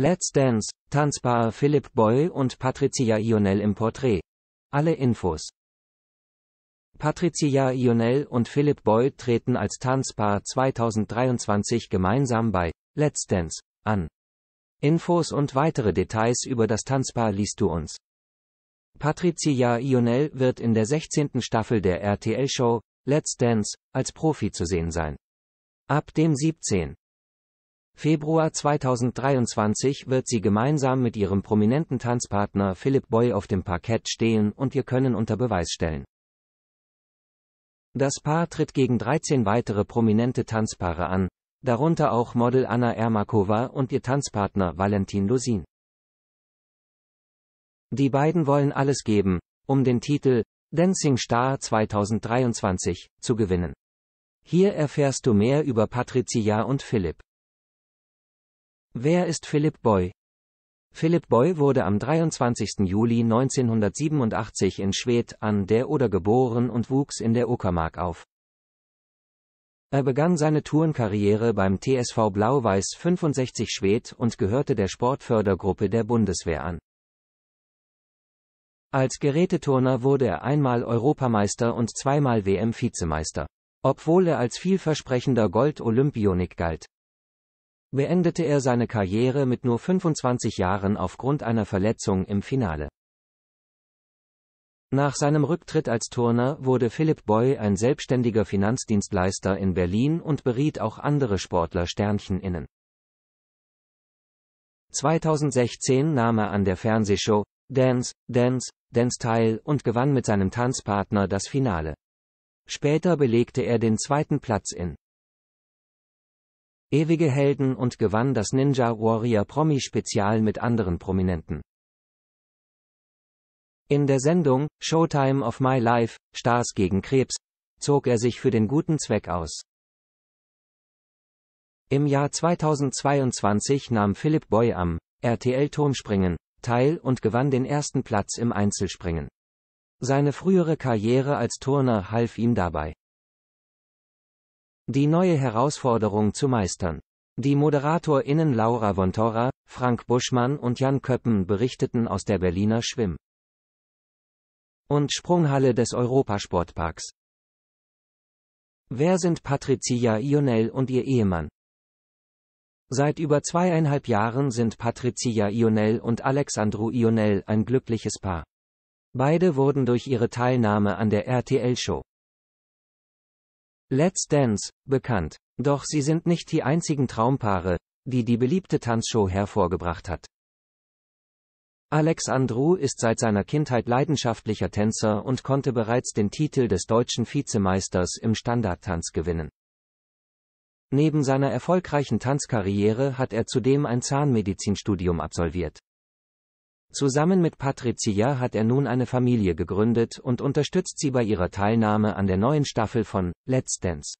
Let's Dance, Tanzpaar Philipp Boy und Patricia Ionel im Porträt. Alle Infos. Patricia Ionel und Philipp Boy treten als Tanzpaar 2023 gemeinsam bei Let's Dance an. Infos und weitere Details über das Tanzpaar liest du uns. Patricia Ionel wird in der 16. Staffel der RTL-Show Let's Dance als Profi zu sehen sein. Ab dem 17. Februar 2023 wird sie gemeinsam mit ihrem prominenten Tanzpartner Philipp Boy auf dem Parkett stehen und ihr Können unter Beweis stellen. Das Paar tritt gegen 13 weitere prominente Tanzpaare an, darunter auch Model Anna Ermakova und ihr Tanzpartner Valentin Lusin. Die beiden wollen alles geben, um den Titel Dancing Star 2023 zu gewinnen. Hier erfährst du mehr über Patricia und Philipp. Wer ist Philipp Boy? Philipp Boy wurde am 23. Juli 1987 in Schwedt an der Oder geboren und wuchs in der Uckermark auf. Er begann seine Tourenkarriere beim TSV Blau-Weiß 65 Schwedt und gehörte der Sportfördergruppe der Bundeswehr an. Als Geräteturner wurde er einmal Europameister und zweimal WM-Vizemeister. Obwohl er als vielversprechender Gold-Olympionik galt, beendete er seine Karriere mit nur 25 Jahren aufgrund einer Verletzung im Finale. Nach seinem Rücktritt als Turner wurde Philipp Boy ein selbstständiger Finanzdienstleister in Berlin und beriet auch andere Sportler Sternchen innen. 2016 nahm er an der Fernsehshow Dance, Dance, Dance teil und gewann mit seinem Tanzpartner das Finale. Später belegte er den zweiten Platz in Ewige Helden und gewann das Ninja Warrior Promi Spezial mit anderen Prominenten. In der Sendung Showtime of My Life, Stars gegen Krebs, zog er sich für den guten Zweck aus. Im Jahr 2022 nahm Philipp Boy am RTL Turmspringen teil und gewann den ersten Platz im Einzelspringen. Seine frühere Karriere als Turner half ihm dabei die neue Herausforderung zu meistern. Die ModeratorInnen Laura Vontora, Frank Buschmann und Jan Köppen berichteten aus der Berliner Schwimm- und Sprunghalle des Europasportparks. Wer sind Patricia Ionell und ihr Ehemann? Seit über zweieinhalb Jahren sind Patricia Ionell und Alexandru Ionell ein glückliches Paar. Beide wurden durch ihre Teilnahme an der RTL-Show Let's Dance bekannt. Doch sie sind nicht die einzigen Traumpaare, die die beliebte Tanzshow hervorgebracht hat. Alex Andrew ist seit seiner Kindheit leidenschaftlicher Tänzer und konnte bereits den Titel des deutschen Vizemeisters im Standardtanz gewinnen. Neben seiner erfolgreichen Tanzkarriere hat er zudem ein Zahnmedizinstudium absolviert. Zusammen mit Patricia hat er nun eine Familie gegründet und unterstützt sie bei ihrer Teilnahme an der neuen Staffel von Let's Dance.